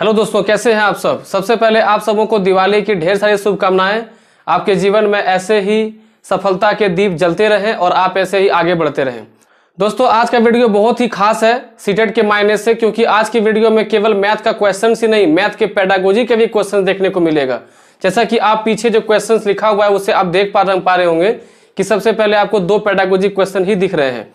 hello दोस्तों कैसे हैं आप सब सबसे पहले आप सबों को दिवाली की ढेर सारी शुभकामनाएं आपके जीवन में ऐसे ही सफलता के दीप जलते रहें और आप ऐसे ही आगे बढ़ते रहें दोस्तों आज का वीडियो बहुत ही खास है सीटेट के मायने से क्योंकि आज की वीडियो में केवल मैथ का क्वेश्चन ही नहीं मैथ के पैडागोजी के भी क्वेश्चन देखने को मिलेगा जैसा कि आप पीछे जो क्वेश्चन लिखा हुआ है उसे आप देख पा रहे होंगे कि सबसे पहले आपको दो पैडागोजी क्वेश्चन ही दिख रहे हैं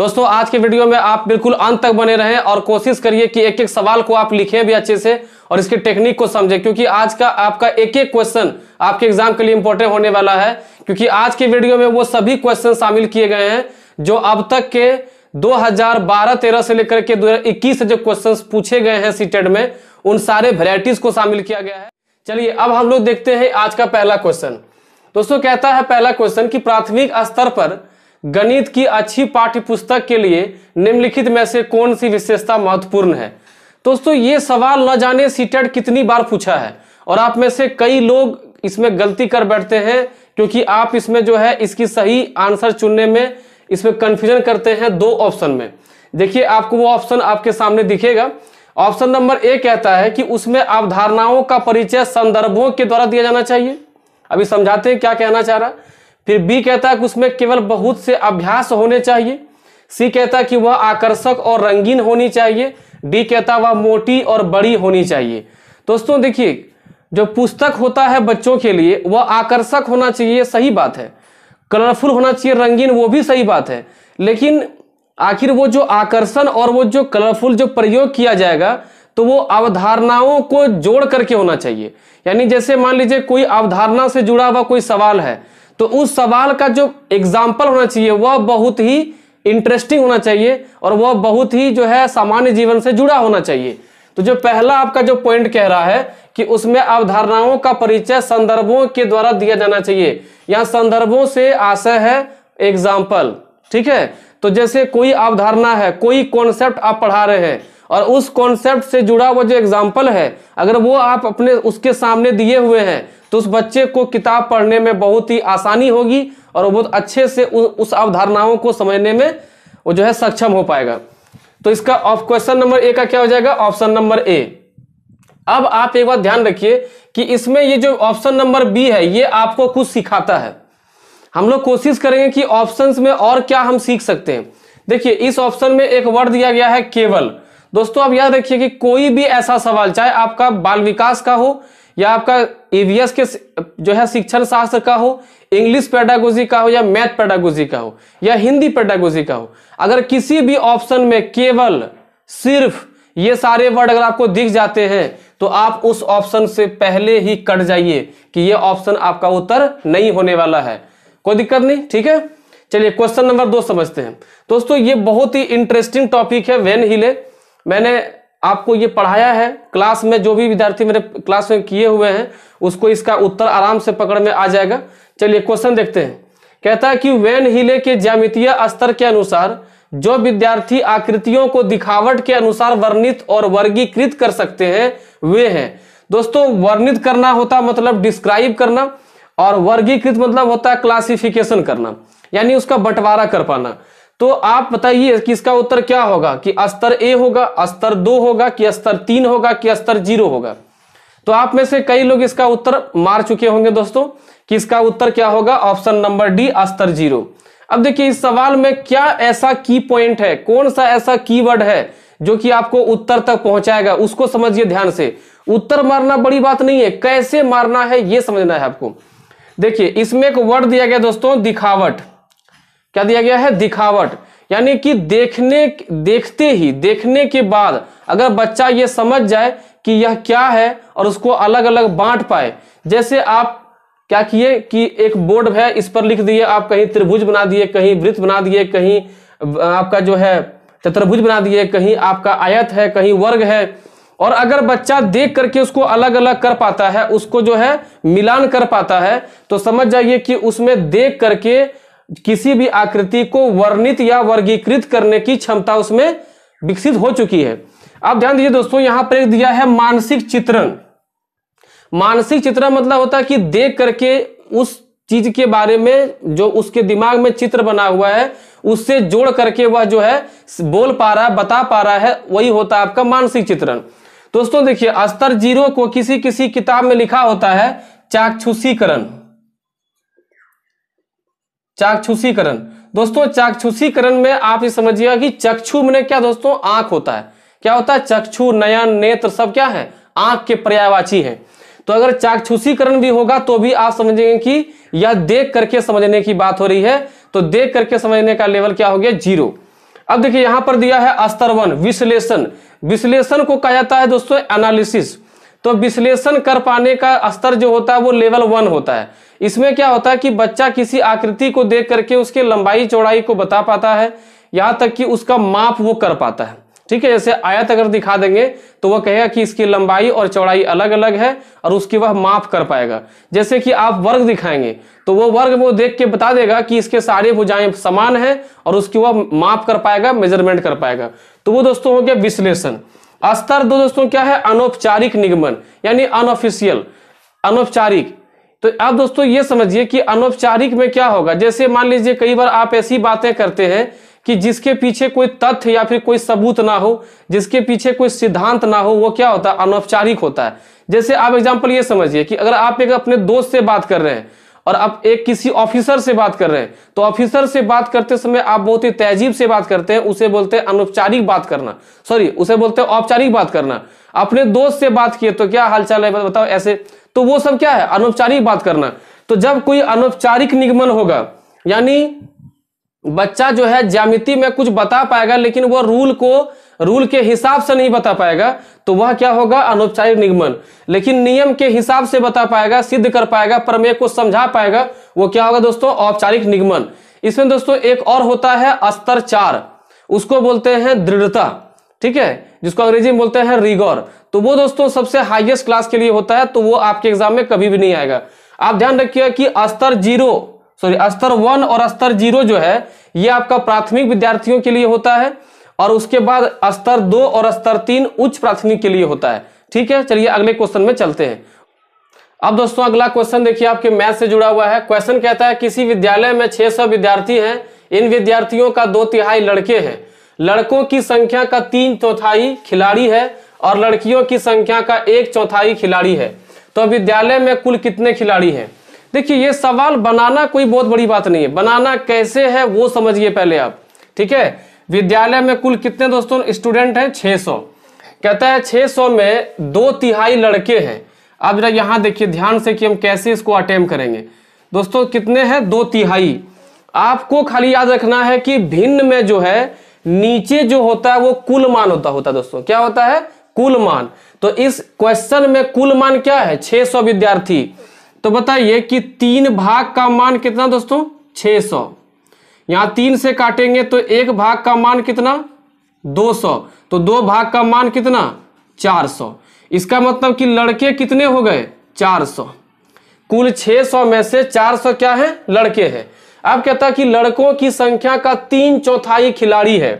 दोस्तों आज के वीडियो में आप बिल्कुल अंत तक बने रहें और कोशिश करिए कि एक एक सवाल को आप लिखें भी अच्छे से और इसके टेक्निक को समझें क्योंकि आज का आपका एक एक क्वेश्चन आपके एग्जाम के लिए इंपॉर्टेंट होने वाला है क्योंकि आज के वीडियो में वो सभी क्वेश्चन शामिल किए गए हैं जो अब तक के 2012-13 से लेकर के 2021 से जो क्वेश्चंस पूछे गए हैं सीटेड में उन सारे वेराइटीज को शामिल किया गया है चलिए अब हम लोग देखते हैं आज का पहला क्वेश्चन दोस्तों कहता है पहला क्वेश्चन कि प्राथमिक स्तर पर गणित की अच्छी पाठ्य पुस्तक के लिए निम्नलिखित में से कौन सी विशेषता महत्वपूर्ण है दोस्तों ये सवाल न जाने सीटेट e कितनी बार पूछा है और आप में से कई लोग इसमें गलती कर बैठते हैं क्योंकि आप इसमें जो है इसकी सही आंसर चुनने में इसमें कन्फ्यूजन करते हैं दो ऑप्शन में देखिए आपको वो ऑप्शन आपके सामने दिखेगा ऑप्शन नंबर ए कहता है कि उसमें अवधारणाओं का परिचय संदर्भों के द्वारा दिया जाना चाहिए अभी समझाते हैं क्या कहना चाह रहा है फिर बी कहता है कि उसमें केवल बहुत से अभ्यास होने चाहिए सी कहता है कि वह आकर्षक और रंगीन होनी चाहिए डी कहता है वह मोटी और बड़ी होनी चाहिए दोस्तों देखिए जो पुस्तक होता है बच्चों के लिए वह आकर्षक होना चाहिए सही बात है कलरफुल होना चाहिए रंगीन वो भी सही बात है लेकिन आखिर वो जो आकर्षण और वो जो कलरफुल जो प्रयोग किया जाएगा तो वो अवधारणाओं को जोड़ करके होना चाहिए यानी जैसे मान लीजिए कोई अवधारणा से जुड़ा हुआ कोई सवाल है तो उस सवाल का जो एग्जाम्पल होना चाहिए वह बहुत ही इंटरेस्टिंग होना चाहिए और वह बहुत ही जो है सामान्य जीवन से जुड़ा होना चाहिए तो जो पहला आपका जो पॉइंट कह रहा है कि उसमें अवधारणाओं का परिचय संदर्भों के द्वारा दिया जाना चाहिए यहां संदर्भों से आशय है एग्जाम्पल ठीक है तो जैसे कोई अवधारणा है कोई कॉन्सेप्ट आप पढ़ा रहे हैं और उस कॉन्सेप्ट से जुड़ा हुआ जो एग्जाम्पल है अगर वो आप अपने उसके सामने दिए हुए हैं तो उस बच्चे को किताब पढ़ने में बहुत ही आसानी होगी और वो बहुत अच्छे से उ, उस अवधारणाओं को समझने में वो जो है सक्षम हो पाएगा तो इसका ऑफ क्वेश्चन नंबर ए का क्या हो जाएगा ऑप्शन नंबर ए अब आप एक बात ध्यान रखिए कि इसमें ये जो ऑप्शन नंबर बी है ये आपको कुछ सिखाता है हम लोग कोशिश करेंगे कि ऑप्शंस में और क्या हम सीख सकते हैं देखिए इस ऑप्शन में एक वर्ड दिया गया है केवल दोस्तों आप याद रखिए कि कोई भी ऐसा सवाल चाहे आपका बाल विकास का हो या आपका ईवीएस के जो है शिक्षण शास्त्र का हो इंग्लिश पेडागोजी का हो या मैथ पेडागोजी का हो या हिंदी पेडागोजी का हो अगर किसी भी ऑप्शन में केवल सिर्फ ये सारे वर्ड अगर आपको दिख जाते हैं तो आप उस ऑप्शन से पहले ही कट जाइए कि ये ऑप्शन आपका उत्तर नहीं होने वाला है कोई दिक्कत नहीं ठीक है चलिए क्वेश्चन नंबर दो समझते हैं दोस्तों ये बहुत ही इंटरेस्टिंग टॉपिक है वेन हिले मैंने आपको ये पढ़ाया है क्लास में जो भी विद्यार्थी मेरे क्लास में किए हुए हैं उसको इसका उत्तर आराम से पकड़ में आ जाएगा चलिए क्वेश्चन देखते हैं कहता है कि वैन हिले के ज्यामितीय स्तर के अनुसार जो विद्यार्थी आकृतियों को दिखावट के अनुसार वर्णित और वर्गीकृत कर सकते हैं वे हैं दोस्तों वर्णित करना होता मतलब डिस्क्राइब करना और वर्गीकृत मतलब होता है क्लासिफिकेशन करना यानी उसका बंटवारा कर पाना तो आप बताइए कि इसका उत्तर क्या होगा कि अस्तर ए होगा अस्तर दो होगा कि अस्तर तीन होगा कि अस्तर जीरो होगा तो आप में से कई लोग इसका उत्तर मार चुके होंगे दोस्तों कि इसका उत्तर क्या होगा ऑप्शन नंबर डी स्तर जीरो अब देखिए इस सवाल में क्या ऐसा की पॉइंट है कौन सा ऐसा कीवर्ड है जो कि आपको उत्तर तक पहुंचाएगा उसको समझिए ध्यान से उत्तर मारना बड़ी बात नहीं है कैसे मारना है ये समझना है आपको देखिए इसमें एक वर्ड दिया गया दोस्तों दिखावट क्या दिया गया है दिखावट यानी कि देखने देखते ही देखने के बाद अगर बच्चा ये समझ जाए कि यह क्या है और उसको अलग अलग बांट पाए जैसे आप क्या किए कि एक बोर्ड है इस पर लिख दिए आप कहीं त्रिभुज बना दिए कहीं वृत्त बना दिए कहीं आपका जो है चतुर्भुज बना दिए कहीं आपका आयत है कहीं वर्ग है और अगर बच्चा देख करके उसको अलग अलग कर पाता है उसको जो है मिलान कर पाता है तो समझ जाइए कि उसमें देख करके किसी भी आकृति को वर्णित या वर्गीकृत करने की क्षमता उसमें विकसित हो चुकी है अब ध्यान दीजिए दोस्तों यहां पर एक दिया है मानसिक चित्रण मानसिक चित्रण मतलब होता है कि देख करके उस चीज के बारे में जो उसके दिमाग में चित्र बना हुआ है उससे जोड़ करके वह जो है बोल पा रहा है बता पा रहा है वही होता है आपका मानसिक चित्रण दोस्तों देखिए स्तर जीरो को किसी किसी किताब में लिखा होता है चाक्षुषीकरण चाक्षुषीकरण दोस्तों चाक्षुषीकरण में आप ये समझिएगा कि चक्षु में क्या दोस्तों आंख होता है क्या होता है चक्षु नयन नेत्र सब क्या है आंख के पर्यायवाची है तो अगर चाक्षुषीकरण भी होगा तो भी आप समझेंगे कि यह देख करके समझने की बात हो रही है तो देख करके समझने का लेवल क्या हो गया जीरो अब देखिए यहां पर दिया है अस्तरवन विश्लेषण विश्लेषण को कहा जाता है दोस्तों एनालिसिस तो विश्लेषण कर पाने का स्तर जो होता है वो लेवल वन होता है इसमें क्या होता है कि बच्चा किसी आकृति को देख करके उसके लंबाई चौड़ाई को बता पाता है यहाँ तक कि उसका माप वो कर पाता है ठीक है जैसे आयत अगर दिखा देंगे तो वह कहेगा कि इसकी लंबाई और चौड़ाई अलग अलग है और उसकी वह माप कर पाएगा जैसे कि आप वर्ग दिखाएंगे तो वो वर्ग वो देख के बता देगा कि इसके सारे भुजाएं समान हैं और उसकी वह माप कर पाएगा मेजरमेंट कर पाएगा तो वो दोस्तों हो गया विश्लेषण स्तर दो दोस्तों क्या है अनौपचारिक निगमन यानी अनऑफिशियल अनौपचारिक तो आप दोस्तों ये समझिए कि अनौपचारिक में क्या होगा जैसे मान लीजिए कई बार आप ऐसी बातें करते हैं कि जिसके पीछे कोई तथ्य या फिर कोई सबूत ना हो जिसके पीछे कोई सिद्धांत ना हो वो क्या होता है अनौपचारिक होता है जैसे आप एग्जाम्पल ये समझिए कि अगर आप एक अपने दोस्त से बात कर रहे हैं और आप एक किसी ऑफिसर से बात कर रहे हैं तो ऑफिसर से बात करते समय आप बहुत ही तहजीब से बात करते हैं उसे बोलते हैं अनौपचारिक बात करना सॉरी उसे बोलते हैं औपचारिक बात करना अपने दोस्त से बात किए तो क्या हालचाल है बताओ ऐसे तो वो सब क्या है अनौपचारिक बात करना तो जब कोई अनौपचारिक निगमन होगा यानी बच्चा जो है ज्यामिति में कुछ बता पाएगा लेकिन वह रूल को रूल के हिसाब से नहीं बता पाएगा तो वह क्या होगा अनौपचारिक निगमन लेकिन नियम के हिसाब से बता पाएगा सिद्ध कर पाएगा प्रमेय को समझा पाएगा वो क्या होगा दोस्तों औपचारिक निगमन इसमें दोस्तों एक और होता है स्तर चार उसको बोलते हैं दृढ़ता ठीक है जिसको अंग्रेजी में बोलते हैं रिगोर तो वो दोस्तों सबसे हाईएस्ट क्लास के लिए होता है तो वो आपके एग्जाम में कभी भी नहीं आएगा आप ध्यान रखिए कि स्तर जीरो सॉरी स्तर वन और स्तर जीरो जो है ये आपका प्राथमिक विद्यार्थियों के लिए होता है और उसके बाद स्तर दो और स्तर तीन उच्च प्राथमिक के लिए होता है ठीक है चलिए अगले क्वेश्चन में चलते हैं अब दोस्तों अगला क्वेश्चन देखिए आपके मैथ से जुड़ा हुआ है क्वेश्चन कहता है किसी विद्यालय में छह विद्यार्थी है इन विद्यार्थियों का दो तिहाई लड़के हैं लड़कों की संख्या का तीन चौथाई खिलाड़ी है और लड़कियों की संख्या का एक चौथाई खिलाड़ी है तो विद्यालय में कुल कितने खिलाड़ी हैं देखिए ये सवाल बनाना कोई बहुत बड़ी बात नहीं है बनाना कैसे है वो समझिए पहले आप ठीक है विद्यालय में कुल कितने दोस्तों स्टूडेंट हैं 600 कहता है 600 में दो तिहाई लड़के हैं अब जरा यहाँ देखिए ध्यान से कि हम कैसे इसको अटेम्प करेंगे दोस्तों कितने हैं दो तिहाई आपको खाली याद रखना है कि भिन्न में जो है नीचे जो होता है वो कुल मान होता होता है दोस्तों क्या होता है कुल मान तो इस क्वेश्चन में कुल मान क्या है 600 विद्यार्थी तो बताइए कि तीन भाग का मान कितना दोस्तों यहां तीन से काटेंगे तो एक भाग का मान कितना 200 तो दो भाग का मान कितना 400 इसका मतलब कि लड़के कितने हो गए 400 कुल 600 में से 400 क्या है लड़के हैं अब कहता कि लड़कों की संख्या का तीन चौथाई खिलाड़ी है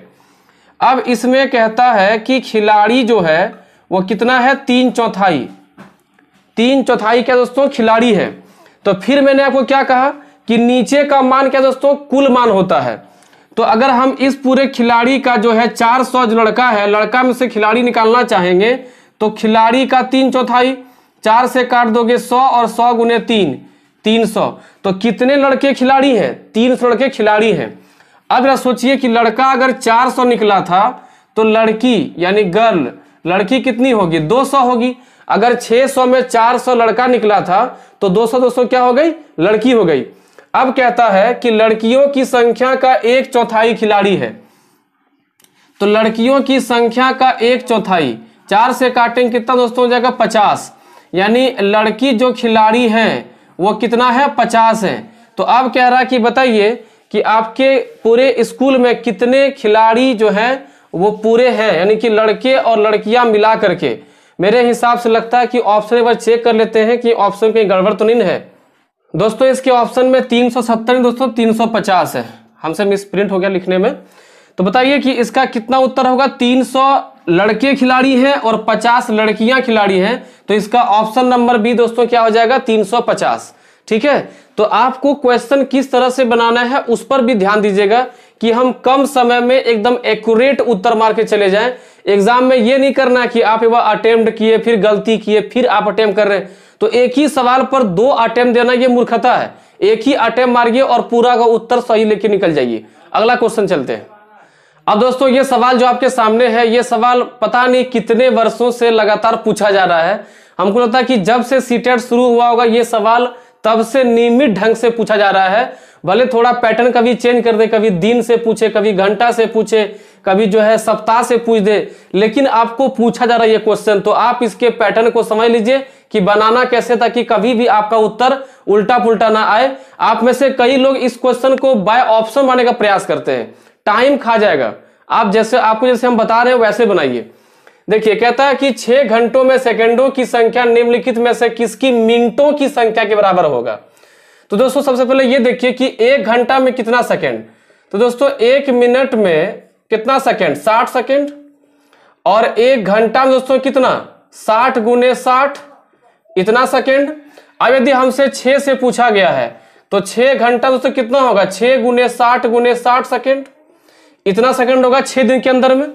अब इसमें कहता है कि खिलाड़ी जो है वो कितना है तीन चौथाई तीन चौथाई क्या दोस्तों खिलाड़ी है तो फिर मैंने आपको क्या कहा कि नीचे का मान क्या दोस्तों कुल मान होता है तो अगर हम इस पूरे खिलाड़ी का जो है 400 जो लड़का है लड़का में से खिलाड़ी निकालना चाहेंगे तो खिलाड़ी का तीन चौथाई चार से काट दोगे सौ और सौ गुने तीन तीन सौ तो कितने लड़के खिलाड़ी हैं तीन सौ लड़के खिलाड़ी हैं अब सोचिए कि लड़का अगर चार सौ निकला था तो लड़की यानी गर्ल लड़की कितनी होगी दो सौ होगी अगर छः सौ में चार सौ लड़का निकला था तो दो सौ दो सौ क्या हो गई लड़की हो गई अब कहता है कि लड़कियों की संख्या का एक चौथाई खिलाड़ी है तो लड़कियों की संख्या का एक चौथाई चार से काटेंगे कितना दोस्तों हो जाएगा पचास यानी लड़की जो खिलाड़ी हैं वो कितना है पचास है तो अब कह रहा कि बताइए कि आपके पूरे स्कूल में कितने खिलाड़ी जो हैं वो पूरे हैं यानी कि लड़के और लड़कियां मिला करके मेरे हिसाब से लगता है कि ऑप्शन एक बार चेक कर लेते हैं कि ऑप्शन कहीं गड़बड़ तो नहीं है दोस्तों इसके ऑप्शन में तीन सौ सत्तर दोस्तों पचास है हमसे मिस प्रिंट हो गया लिखने में तो बताइए कि इसका कितना उत्तर होगा तीन सौ लड़के खिलाड़ी हैं और पचास लड़कियां खिलाड़ी हैं तो इसका ऑप्शन नंबर बी दोस्तों क्या हो जाएगा तीन सौ पचास ठीक है तो आपको क्वेश्चन किस तरह से बनाना है उस पर भी ध्यान दीजिएगा कि हम कम समय में एकदम एक्यूरेट उत्तर मार के चले जाएं एग्जाम में ये नहीं करना कि आप अटेम्प्ट किए फिर गलती किए फिर आप अटेम्प्ट कर रहे हैं तो एक ही सवाल पर दो अटेम्प देना ये मूर्खता है एक ही अटेम्प मारिए और पूरा का उत्तर सही लेके निकल जाइए अगला क्वेश्चन चलते हैं अब दोस्तों ये सवाल जो आपके सामने है ये सवाल पता नहीं कितने वर्षों से लगातार पूछा जा रहा है हमको लगता है कि जब से सीटेट e शुरू हुआ होगा ये सवाल तब से नियमित ढंग से पूछा जा रहा है भले थोड़ा पैटर्न कभी चेंज कर दे कभी दिन से पूछे कभी घंटा से पूछे कभी जो है सप्ताह से पूछ दे लेकिन आपको पूछा जा रहा है ये क्वेश्चन तो आप इसके पैटर्न को समझ लीजिए कि बनाना कैसे ताकि कभी भी आपका उत्तर उल्टा पुल्टा ना आए आप में से कई लोग इस क्वेश्चन को बाय ऑप्शन बनाने का प्रयास करते हैं टाइम खा जाएगा आप जैसे आपको जैसे हम बता रहे हैं वैसे बनाइए देखिए कहता है कि छह घंटों में सेकंडों की संख्या निम्नलिखित में से किसकी मिनटों की संख्या के बराबर होगा तो दोस्तों सबसे पहले ये देखिए कि एक घंटा में कितना सेकंड तो दोस्तों एक मिनट में कितना सेकंड साठ सेकंड और एक घंटा में दोस्तों कितना साठ गुने साठ इतना सेकेंड अब यदि हमसे छह से पूछा गया है तो छह घंटा दोस्तों कितना होगा छह गुने साठ गुने साठ सेकेंड इतना सेकेंड होगा छह दिन के अंदर में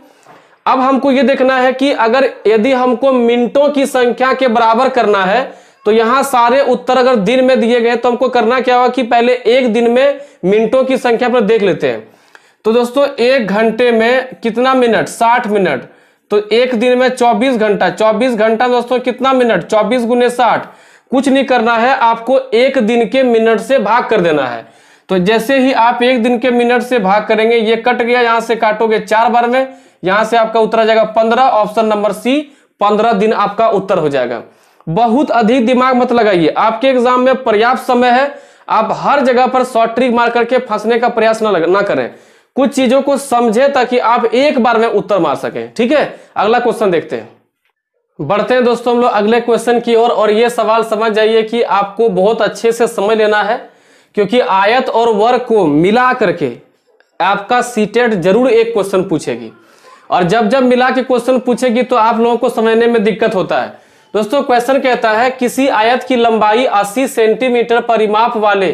अब हमको ये देखना है कि अगर यदि हमको मिनटों की संख्या के बराबर करना है तो यहां सारे उत्तर अगर दिन में दिए गए तो हमको करना क्या होगा कि पहले एक दिन में मिनटों की संख्या पर देख लेते हैं तो दोस्तों एक घंटे में कितना मिनट साठ मिनट तो एक दिन में 24 घंटा 24 घंटा दोस्तों कितना मिनट 24 गुने साठ कुछ नहीं करना है आपको एक दिन के मिनट से भाग कर देना है तो जैसे ही आप एक दिन के मिनट से भाग करेंगे ये कट गया यहां से काटोगे चार बार में यहां से आपका उत्तर आ जाएगा पंद्रह ऑप्शन नंबर सी पंद्रह दिन आपका उत्तर हो जाएगा बहुत अधिक दिमाग मत लगाइए आपके एग्जाम में पर्याप्त समय है आप हर जगह पर शॉर्ट ट्रिक मार करके फंसने का प्रयास ना ना करें कुछ चीजों को समझे ताकि आप एक बार में उत्तर मार सके ठीक है अगला क्वेश्चन देखते हैं बढ़ते हैं दोस्तों हम लोग अगले क्वेश्चन की ओर और, और ये सवाल समझ जाइए कि आपको बहुत अच्छे से समझ लेना है क्योंकि आयत और वर्ग को मिला करके आपका सीटेट e जरूर एक क्वेश्चन पूछेगी और जब जब मिला के क्वेश्चन पूछेगी तो आप लोगों को समझने में दिक्कत होता है दोस्तों क्वेश्चन कहता है किसी आयत की लंबाई 80 सेंटीमीटर परिमाप वाले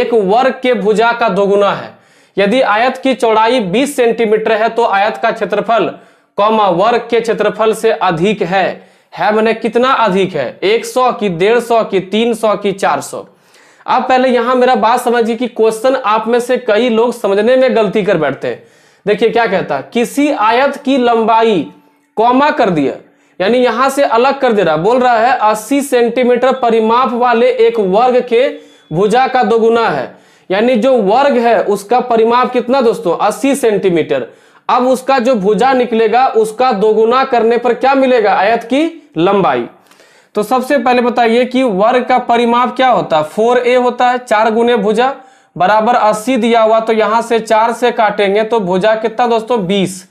एक वर्ग के भुजा का दोगुना है यदि आयत की चौड़ाई 20 सेंटीमीटर है तो आयत का क्षेत्रफल कौमा वर्ग के क्षेत्रफल से अधिक है है मैंने कितना अधिक है 100 की 150 की 300 की 400 अब पहले यहां मेरा बात समझिए कि क्वेश्चन आप में से कई लोग समझने में गलती कर बैठते हैं देखिए क्या कहता है किसी आयत की लंबाई कौमा कर दिया यानी यहां से अलग कर दे रहा बोल रहा है 80 सेंटीमीटर परिमाप वाले एक वर्ग के भुजा का दोगुना है यानी जो वर्ग है उसका परिमाप कितना दोस्तों 80 सेंटीमीटर अब उसका जो भुजा निकलेगा उसका दोगुना करने पर क्या मिलेगा आयत की लंबाई तो सबसे पहले बताइए कि वर्ग का परिमाप क्या होता है फोर ए होता है चार गुने भुजा बराबर अस्सी दिया हुआ तो यहां से चार से काटेंगे तो भुजा कितना दोस्तों बीस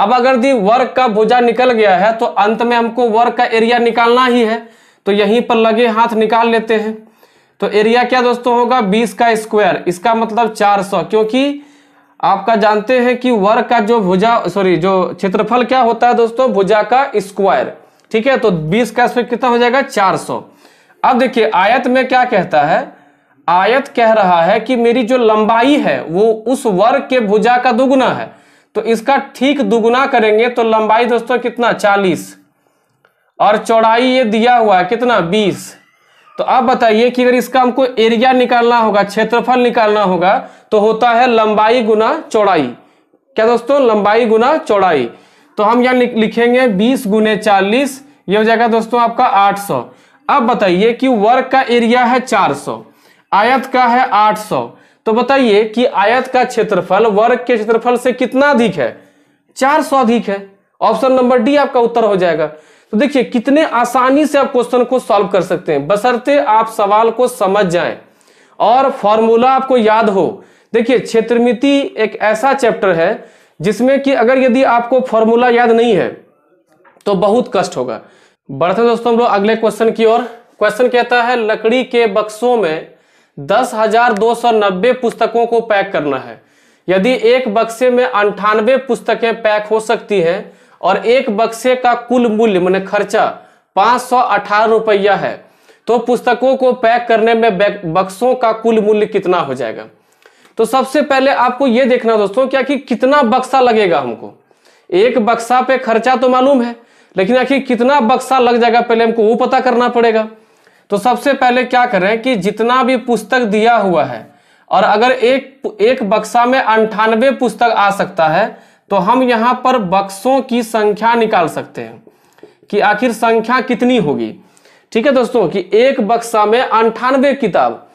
अब अगर दी वर्ग का भुजा निकल गया है तो अंत में हमको वर्ग का एरिया निकालना ही है तो यहीं पर लगे हाथ निकाल लेते हैं तो एरिया क्या दोस्तों होगा बीस का स्क्वायर इसका मतलब चार सौ क्योंकि आपका जानते हैं कि वर्ग का जो भुजा सॉरी जो क्षेत्रफल क्या होता है दोस्तों भुजा का स्क्वायर ठीक है तो बीस का स्क्वायर कितना हो जाएगा चार सौ अब देखिए आयत में क्या कहता है आयत कह रहा है कि मेरी जो लंबाई है वो उस वर्ग के भुजा का दुगुना है तो इसका ठीक दुगुना करेंगे तो लंबाई दोस्तों कितना चालीस और चौड़ाई ये दिया हुआ है कितना बीस तो आप बताइए कि अगर इसका हमको एरिया निकालना होगा क्षेत्रफल निकालना होगा तो होता है लंबाई गुना चौड़ाई क्या दोस्तों लंबाई गुना चौड़ाई तो हम यहाँ लिखेंगे बीस गुने चालीस ये हो जाएगा दोस्तों आपका आठ सौ अब बताइए कि वर्ग का एरिया है चार सौ आयत का है आठ सौ तो बताइए कि आयत का क्षेत्रफल वर्ग के क्षेत्रफल से कितना अधिक है चार सौ अधिक है ऑप्शन नंबर डी आपका उत्तर हो जाएगा तो देखिए कितने आसानी से आप क्वेश्चन को सॉल्व कर सकते हैं बसरते आप सवाल को समझ जाएं और फॉर्मूला आपको याद हो देखिए क्षेत्रमिति एक ऐसा चैप्टर है जिसमें कि अगर यदि आपको फॉर्मूला याद नहीं है तो बहुत कष्ट होगा बढ़ते दोस्तों हम लोग अगले क्वेश्चन की ओर क्वेश्चन कहता है लकड़ी के बक्सों में दस हजार दो सौ नब्बे पुस्तकों को पैक करना है यदि एक बक्से में अंठानवे पुस्तकें पैक हो सकती हैं और एक बक्से का कुल मूल्य मैंने खर्चा पाँच सौ अठारह रुपया है तो पुस्तकों को पैक करने में बक्सों का कुल मूल्य कितना हो जाएगा तो सबसे पहले आपको ये देखना दोस्तों क्या कि कितना बक्सा लगेगा हमको एक बक्सा पे खर्चा तो मालूम है लेकिन आखिर कितना बक्सा लग जाएगा पहले हमको वो पता करना पड़ेगा तो सबसे पहले क्या करें कि जितना भी पुस्तक दिया हुआ है और अगर एक एक बक्सा में अंठानवे पुस्तक आ सकता है तो हम यहाँ पर बक्सों की संख्या निकाल सकते हैं कि आखिर संख्या कितनी होगी ठीक है दोस्तों कि एक बक्सा में अंठानवे किताब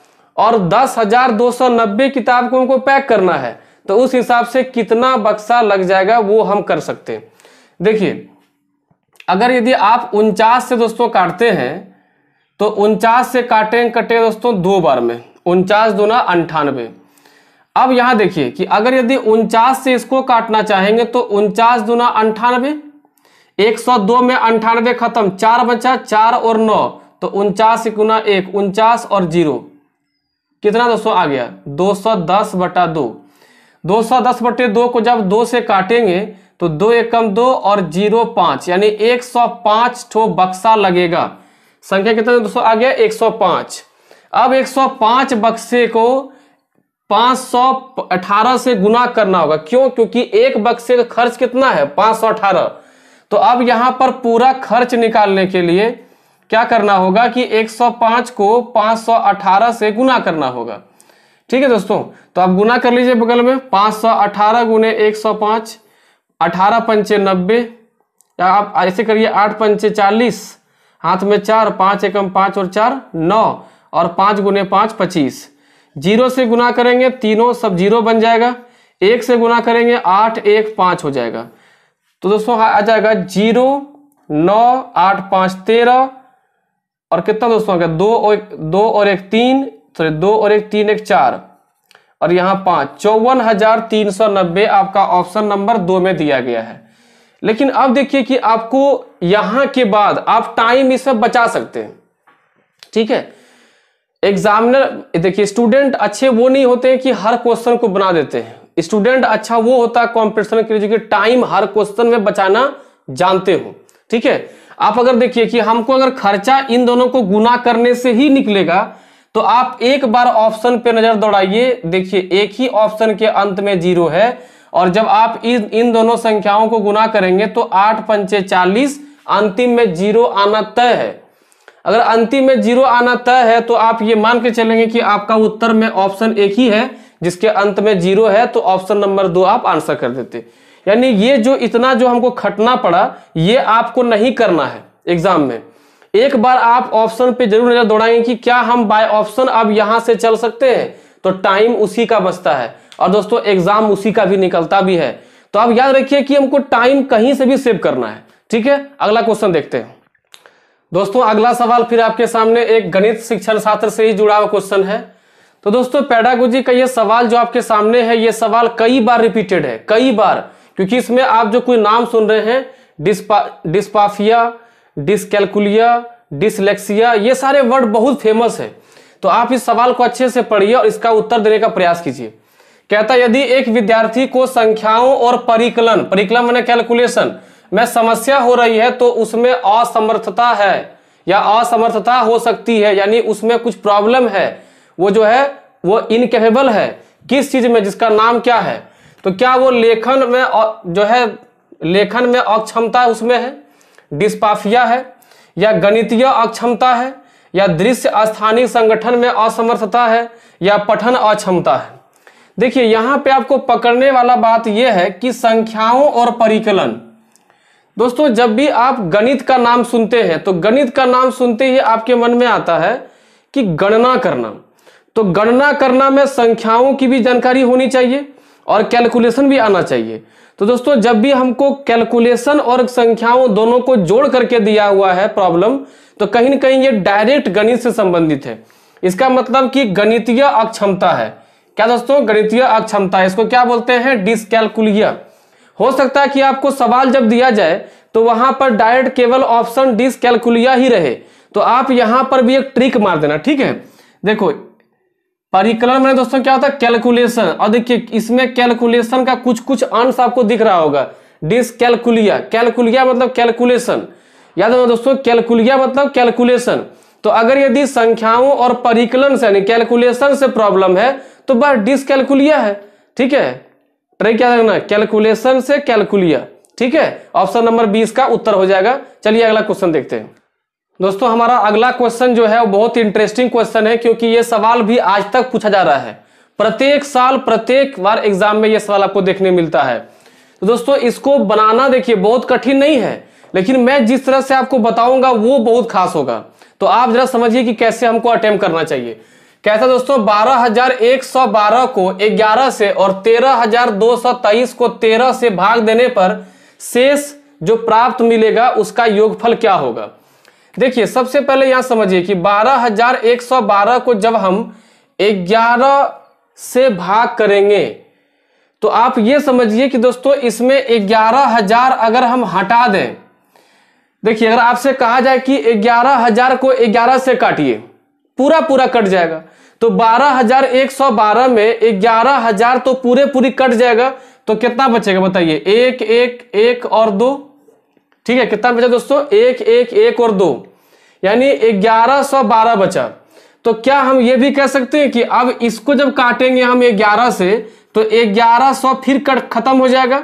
और दस हजार दो सौ नब्बे किताब को उनको पैक करना है तो उस हिसाब से कितना बक्सा लग जाएगा वो हम कर सकते हैं देखिए अगर यदि आप उनचास से दोस्तों काटते हैं तो उनचास से काटें कटे दोस्तों दो बार में उनचास ना अंठानवे अब यहां देखिए कि अगर यदि उनचास से इसको काटना चाहेंगे तो उनचास दुना अंठानवे एक सौ दो में अंठानवे खत्म चार बचा चार और नौ तो उनचास गुना एक उनचास और जीरो कितना दोस्तों आ गया दो सौ दस बटा दो दो सौ दस बटे दो को जब दो से काटेंगे तो दो एकम दो और जीरो पांच यानी एक सौ पांच ठो बक्सा लगेगा संख्या कितना दोस्तों आ गया एक सौ अब एक सौ बक्से को 518 से गुना करना होगा क्यों क्योंकि एक बक्से का खर्च कितना है 518 तो अब यहां पर पूरा खर्च निकालने के लिए क्या करना होगा कि 105 को 518 से गुना करना होगा ठीक है दोस्तों तो आप गुना कर लीजिए बगल में 518 सौ अठारह गुने एक सौ पांच अठारह पंचे नब्बे या आप ऐसे करिए आठ पंचे चालीस हाथ में चार पाँच एकम पाँच और चार नौ और पांच गुने पांच पच्चीस जीरो से गुना करेंगे तीनों सब जीरो बन जाएगा एक से गुना करेंगे आठ एक पांच हो जाएगा तो दोस्तों आ जाएगा जीरो नौ आठ पांच तेरह और कितना दोस्तों आ दो और एक दो और एक तीन सॉरी दो और एक तीन एक चार और यहाँ पांच चौवन हजार तीन सौ नब्बे आपका ऑप्शन नंबर दो में दिया गया है लेकिन अब देखिए कि आपको यहां के बाद आप टाइम इसे बचा सकते हैं ठीक है एग्जामिनर देखिए स्टूडेंट अच्छे वो नहीं होते हैं कि हर क्वेश्चन को बना देते हैं स्टूडेंट अच्छा वो होता है कॉम्पिटिशन के लिए जो कि टाइम हर क्वेश्चन में बचाना जानते हो ठीक है आप अगर देखिए कि हमको अगर खर्चा इन दोनों को गुना करने से ही निकलेगा तो आप एक बार ऑप्शन पे नजर दौड़ाइए देखिए एक ही ऑप्शन के अंत में जीरो है और जब आप इन इन दोनों संख्याओं को गुना करेंगे तो आठ पंचे चालीस अंतिम में जीरो आना तय है अगर अंतिम में जीरो आना तय है तो आप ये मान के चलेंगे कि आपका उत्तर में ऑप्शन एक ही है जिसके अंत में जीरो है तो ऑप्शन नंबर दो आप आंसर कर देते यानी ये जो इतना जो हमको खटना पड़ा ये आपको नहीं करना है एग्जाम में एक बार आप ऑप्शन पे जरूर नजर दौड़ाएंगे कि क्या हम बाय ऑप्शन अब यहां से चल सकते हैं तो टाइम उसी का बचता है और दोस्तों एग्जाम उसी का भी निकलता भी है तो आप याद रखिए कि हमको टाइम कहीं से भी सेव करना है ठीक है अगला क्वेश्चन देखते हैं दोस्तों अगला सवाल फिर आपके सामने एक गणित शिक्षण शास्त्र से ही जुड़ा हुआ क्वेश्चन है तो दोस्तों पैडागोजी का ये सवाल जो आपके सामने है ये सवाल कई बार रिपीटेड है कई बार क्योंकि इसमें आप जो कोई नाम सुन रहे हैं डिस्पा डिस्पाफिया डिस्कैलकुलिया डिसलेक्सिया ये सारे वर्ड बहुत फेमस है तो आप इस सवाल को अच्छे से पढ़िए और इसका उत्तर देने का प्रयास कीजिए कहता यदि एक विद्यार्थी को संख्याओं और परिकलन परिकलन मैंने कैलकुलेशन में समस्या हो रही है तो उसमें असमर्थता है या असमर्थता हो सकती है यानी उसमें कुछ प्रॉब्लम है वो जो है वो इनकेपेबल है किस चीज में जिसका नाम क्या है तो क्या वो लेखन में जो है लेखन में अक्षमता उसमें है डिस्पाफिया है या गणितीय अक्षमता है या दृश्य स्थानीय संगठन में असमर्थता है या पठन अक्षमता है देखिए यहाँ पे आपको पकड़ने वाला बात यह है कि संख्याओं और परिकलन दोस्तों जब भी आप गणित का नाम सुनते हैं तो गणित का नाम सुनते ही आपके मन में आता है कि गणना करना तो गणना करना में संख्याओं की भी जानकारी होनी चाहिए और कैलकुलेशन भी आना चाहिए तो दोस्तों जब भी हमको कैलकुलेशन और संख्याओं दोनों को जोड़ करके दिया हुआ है प्रॉब्लम तो कहीं ना कहीं ये डायरेक्ट गणित से संबंधित है इसका मतलब कि गणितीय अक्षमता है क्या दोस्तों गणितीय अक्षमता इसको क्या बोलते हैं डिसकैलकुलिया हो सकता है कि आपको सवाल जब दिया जाए तो वहां पर डायरेक्ट केवल ऑप्शन डिस कैलकुलिया ही रहे तो आप यहां पर भी एक ट्रिक मार देना ठीक है देखो परिकलन में दोस्तों क्या होता है कैलकुलेशन और देखिए इसमें कैलकुलेशन का कुछ कुछ अंश आपको दिख रहा होगा डिस कैलकुलिया कैलकुलिया मतलब कैलकुलेशन याद होगा दोस्तों कैलकुलिया मतलब कैलकुलेशन तो अगर यदि संख्याओं और परिकलन से यानी कैलकुलेशन से प्रॉब्लम है तो बस डिस कैलकुलिया है ठीक है ट्राई क्या रखना कैलकुलेशन से कैलकुलिया ठीक है ऑप्शन नंबर बीस का उत्तर हो जाएगा चलिए अगला क्वेश्चन देखते हैं दोस्तों हमारा अगला क्वेश्चन जो है वो बहुत इंटरेस्टिंग क्वेश्चन है क्योंकि ये सवाल भी आज तक पूछा जा रहा है प्रत्येक साल प्रत्येक बार एग्जाम में ये सवाल आपको देखने मिलता है तो दोस्तों इसको बनाना देखिए बहुत कठिन नहीं है लेकिन मैं जिस तरह से आपको बताऊंगा वो बहुत खास होगा तो आप जरा समझिए कि कैसे हमको अटेम्प करना चाहिए कैसा दोस्तों 12,112 को 11 से और 13,223 को 13 से भाग देने पर शेष जो प्राप्त मिलेगा उसका योगफल क्या होगा देखिए सबसे पहले यहां समझिए कि 12,112 को जब हम 11 से भाग करेंगे तो आप ये समझिए कि दोस्तों इसमें ग्यारह हजार अगर हम हटा दें देखिए अगर आपसे कहा जाए कि ग्यारह हजार को ग्यारह से काटिए पूरा पूरा कट जाएगा तो 12,112 में ग्यारह हजार तो पूरे पूरी कट जाएगा तो कितना बचेगा बताइए एक एक एक और दो ठीक है कितना बचा दोस्तों एक एक एक और दो यानी ग्यारह सौ बारह बचा तो क्या हम ये भी कह सकते हैं कि अब इसको जब काटेंगे हम ग्यारह से तो ग्यारह सौ फिर कट खत्म हो जाएगा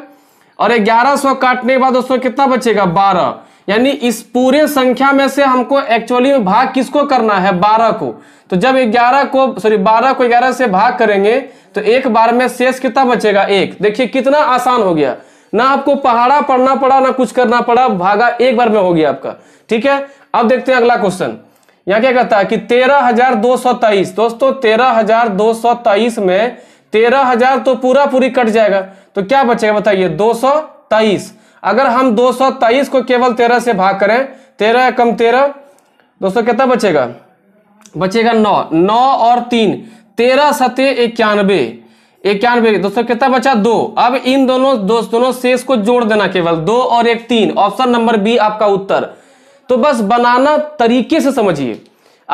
और ग्यारह सौ काटने के बाद दोस्तों कितना बचेगा बारह यानी इस पूरे संख्या में से हमको एक्चुअली में भाग किसको करना है बारह को तो जब ग्यारह को सॉरी बारह को ग्यारह से भाग करेंगे तो एक बार में शेष कितना बचेगा एक देखिए कितना आसान हो गया ना आपको पहाड़ा पढ़ना पड़ा ना कुछ करना पड़ा भागा एक बार में हो गया आपका ठीक है अब देखते हैं अगला क्वेश्चन यहाँ क्या कहता है कि तेरह हजार दो सौ तेईस दोस्तों तेरह हजार दो सौ तेईस में तेरह हजार तो पूरा पूरी कट जाएगा तो क्या बचेगा बताइए दो सौ तेईस अगर हम दो को केवल 13 से भाग करें 13 कम तेरह दोस्तों कितना बचेगा बचेगा 9 9 और 3 13 सत्य इक्यानवे इक्यानवे दोस्तों कितना बचा दो अब इन दोनों दोस्तों शेष को जोड़ देना केवल दो और एक तीन ऑप्शन नंबर बी आपका उत्तर तो बस बनाना तरीके से समझिए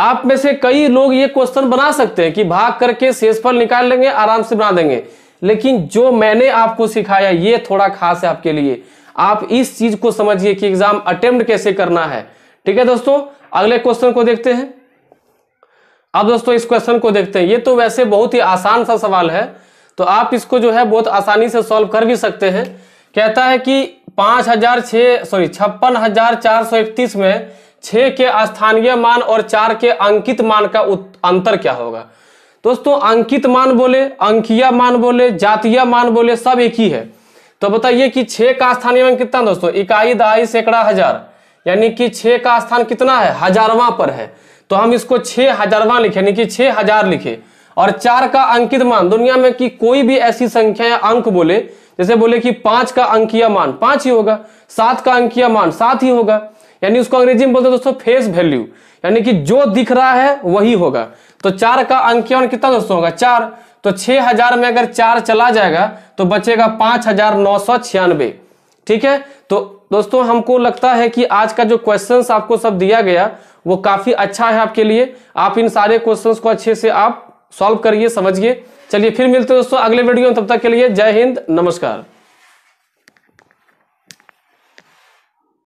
आप में से कई लोग ये क्वेश्चन बना सकते हैं कि भाग करके शेषफल निकाल लेंगे आराम से बना देंगे लेकिन जो मैंने आपको सिखाया ये थोड़ा खास है आपके लिए आप इस चीज को समझिए कि एग्जाम अटेम्प्ट कैसे करना है ठीक है दोस्तों अगले क्वेश्चन को देखते हैं अब दोस्तों इस क्वेश्चन को देखते हैं ये तो वैसे बहुत ही आसान सा सवाल है तो आप इसको जो है बहुत आसानी से सॉल्व कर भी सकते हैं कहता है कि पांच हजार छ सॉरी छप्पन हजार चार सौ इकतीस में छः के स्थानीय मान और चार के अंकित मान का अंतर क्या होगा दोस्तों अंकित मान बोले अंकीय मान बोले जातीय मान बोले सब एक ही है तो बताइए कि छे का स्थान एवं कितना दोस्तों इकाई दहाई सैकड़ा हजार यानी कि छः का स्थान कितना है हजारवा पर है तो हम इसको छह हजारवा लिखे यानी कि छः हजार लिखे और चार का अंकित मान दुनिया में की कोई भी ऐसी संख्या या अंक बोले जैसे बोले कि पांच का अंकीय मान पांच ही होगा सात का अंकीय मान सात ही होगा यानी उसको अंग्रेजी में बोलते दोस्तों फेस वैल्यू यानी कि जो दिख रहा है वही होगा तो चार का अंकीय मान कितना दोस्तों होगा चार तो 6000 में अगर चार चला जाएगा तो बचेगा पांच हजार नौ सौ छियानवे ठीक है तो दोस्तों हमको लगता है कि आज का जो क्वेश्चन आपको सब दिया गया वो काफी अच्छा है आपके लिए आप इन सारे क्वेश्चन को अच्छे से आप सॉल्व करिए समझिए चलिए फिर मिलते हैं दोस्तों अगले वीडियो में तब तक के लिए जय हिंद नमस्कार